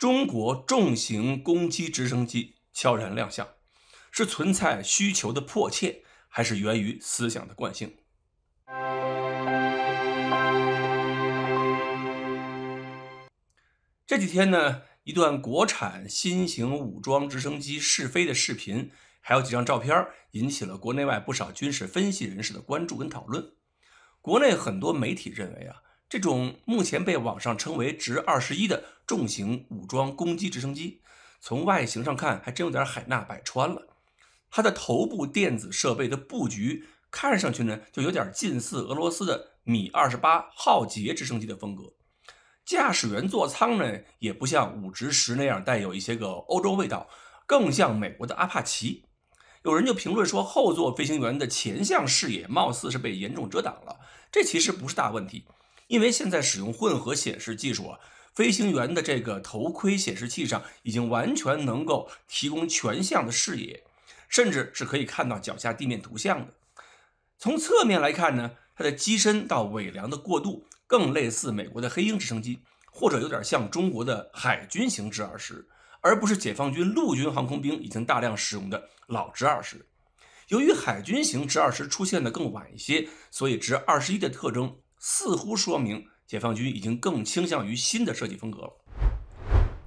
中国重型攻击直升机悄然亮相，是存在需求的迫切，还是源于思想的惯性？这几天呢，一段国产新型武装直升机试飞的视频，还有几张照片，引起了国内外不少军事分析人士的关注跟讨论。国内很多媒体认为啊。这种目前被网上称为“直二十一”的重型武装攻击直升机，从外形上看还真有点海纳百川了。它的头部电子设备的布局看上去呢，就有点近似俄罗斯的米二十八浩劫直升机的风格。驾驶员座舱呢，也不像武直十那样带有一些个欧洲味道，更像美国的阿帕奇。有人就评论说，后座飞行员的前向视野貌似是被严重遮挡了，这其实不是大问题。因为现在使用混合显示技术啊，飞行员的这个头盔显示器上已经完全能够提供全向的视野，甚至是可以看到脚下地面图像的。从侧面来看呢，它的机身到尾梁的过渡更类似美国的黑鹰直升机，或者有点像中国的海军型直二十，而不是解放军陆军航空兵已经大量使用的老直二十。由于海军型直二十出现的更晚一些，所以直二十一的特征。似乎说明解放军已经更倾向于新的设计风格了。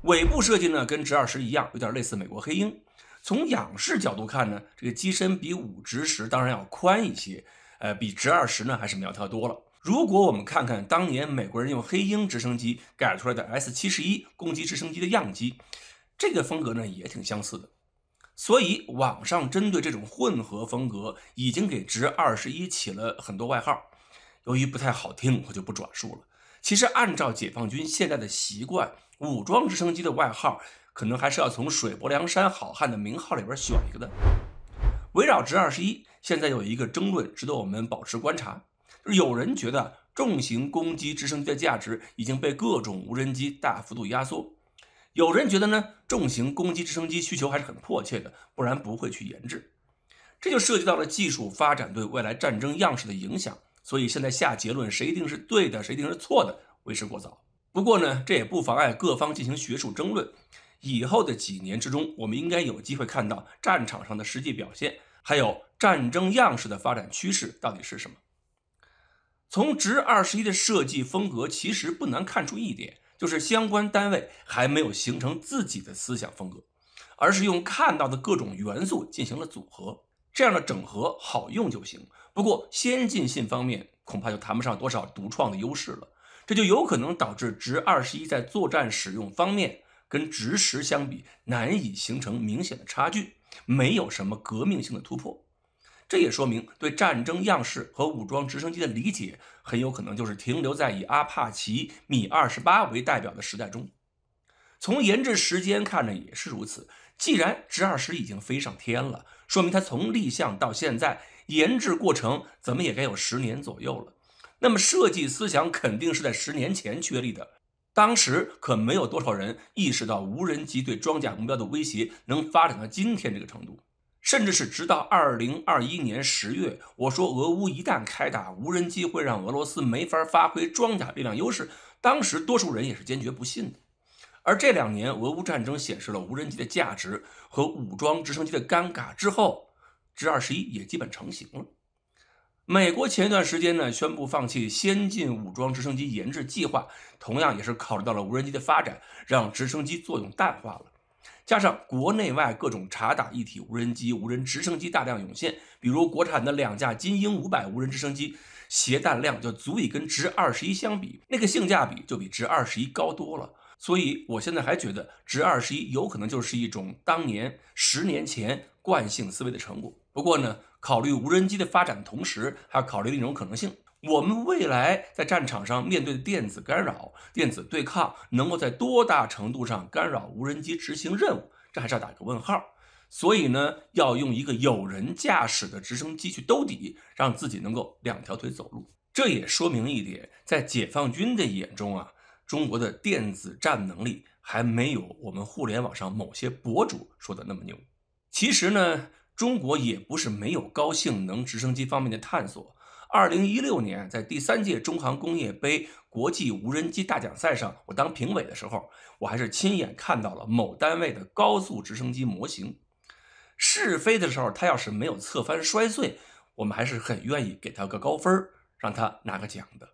尾部设计呢，跟直二十一样，有点类似美国黑鹰。从仰视角度看呢，这个机身比武直十当然要宽一些，呃，比直二十呢还是苗条多了。如果我们看看当年美国人用黑鹰直升机改出来的 S 七十一攻击直升机的样机，这个风格呢也挺相似的。所以网上针对这种混合风格，已经给直二十一起了很多外号。由于不太好听，我就不转述了。其实，按照解放军现在的习惯，武装直升机的外号可能还是要从“水泊梁山好汉”的名号里边选一个的。围绕直二十一，现在有一个争论值得我们保持观察：就是有人觉得重型攻击直升机的价值已经被各种无人机大幅度压缩；有人觉得呢，重型攻击直升机需求还是很迫切的，不然不会去研制。这就涉及到了技术发展对未来战争样式的影响。所以现在下结论谁一定是对的，谁一定是错的，为时过早。不过呢，这也不妨碍各方进行学术争论。以后的几年之中，我们应该有机会看到战场上的实际表现，还有战争样式的发展趋势到底是什么。从直二十一的设计风格，其实不难看出一点，就是相关单位还没有形成自己的思想风格，而是用看到的各种元素进行了组合。这样的整合好用就行，不过先进性方面恐怕就谈不上多少独创的优势了。这就有可能导致直二十一在作战使用方面跟直十相比难以形成明显的差距，没有什么革命性的突破。这也说明对战争样式和武装直升机的理解很有可能就是停留在以阿帕奇、米二十八为代表的时代中。从研制时间看呢，也是如此。既然直二十已经飞上天了，说明它从立项到现在研制过程，怎么也该有十年左右了。那么设计思想肯定是在十年前确立的。当时可没有多少人意识到无人机对装甲目标的威胁能发展到今天这个程度，甚至是直到二零二一年十月，我说俄乌一旦开打，无人机会让俄罗斯没法发挥装甲力量优势，当时多数人也是坚决不信的。而这两年俄乌战争显示了无人机的价值和武装直升机的尴尬之后，直二十一也基本成型了。美国前一段时间呢，宣布放弃先进武装直升机研制计划，同样也是考虑到了无人机的发展，让直升机作用淡化了。加上国内外各种察打一体无人机、无人直升机大量涌现，比如国产的两架金鹰五百无人直升机，携带量就足以跟直二十一相比，那个性价比就比直二十一高多了。所以，我现在还觉得值二十一有可能就是一种当年十年前惯性思维的成果。不过呢，考虑无人机的发展的同时，还要考虑一种可能性：我们未来在战场上面对的电子干扰、电子对抗，能够在多大程度上干扰无人机执行任务，这还是要打一个问号。所以呢，要用一个有人驾驶的直升机去兜底，让自己能够两条腿走路。这也说明一点，在解放军的眼中啊。中国的电子战能力还没有我们互联网上某些博主说的那么牛。其实呢，中国也不是没有高性能直升机方面的探索。二零一六年，在第三届中航工业杯国际无人机大奖赛上，我当评委的时候，我还是亲眼看到了某单位的高速直升机模型试飞的时候，它要是没有侧翻摔碎，我们还是很愿意给它个高分，让它拿个奖的。